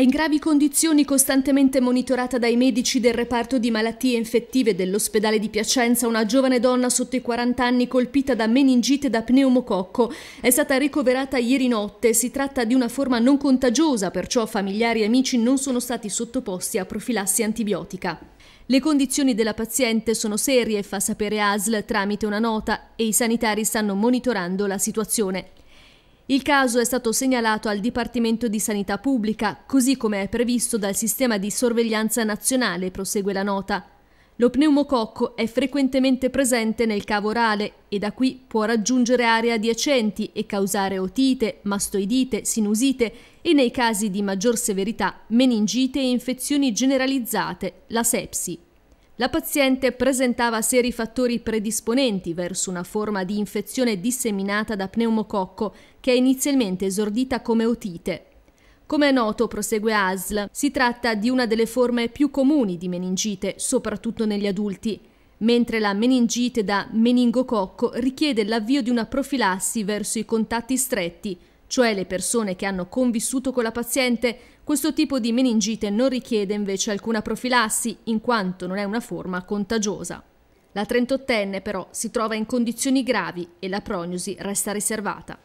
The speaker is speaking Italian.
È in gravi condizioni, costantemente monitorata dai medici del reparto di malattie infettive dell'ospedale di Piacenza, una giovane donna sotto i 40 anni colpita da meningite da pneumococco. È stata ricoverata ieri notte. Si tratta di una forma non contagiosa, perciò familiari e amici non sono stati sottoposti a profilassi antibiotica. Le condizioni della paziente sono serie, fa sapere ASL tramite una nota e i sanitari stanno monitorando la situazione. Il caso è stato segnalato al Dipartimento di Sanità Pubblica, così come è previsto dal sistema di sorveglianza nazionale, prosegue la nota. Lo pneumococco è frequentemente presente nel cavo orale e da qui può raggiungere aree adiacenti e causare otite, mastoidite, sinusite e nei casi di maggior severità meningite e infezioni generalizzate, la sepsi. La paziente presentava seri fattori predisponenti verso una forma di infezione disseminata da pneumococco che è inizialmente esordita come otite. Come è noto, prosegue ASL, si tratta di una delle forme più comuni di meningite, soprattutto negli adulti, mentre la meningite da meningococco richiede l'avvio di una profilassi verso i contatti stretti, cioè le persone che hanno convissuto con la paziente, questo tipo di meningite non richiede invece alcuna profilassi, in quanto non è una forma contagiosa. La 38enne però si trova in condizioni gravi e la prognosi resta riservata.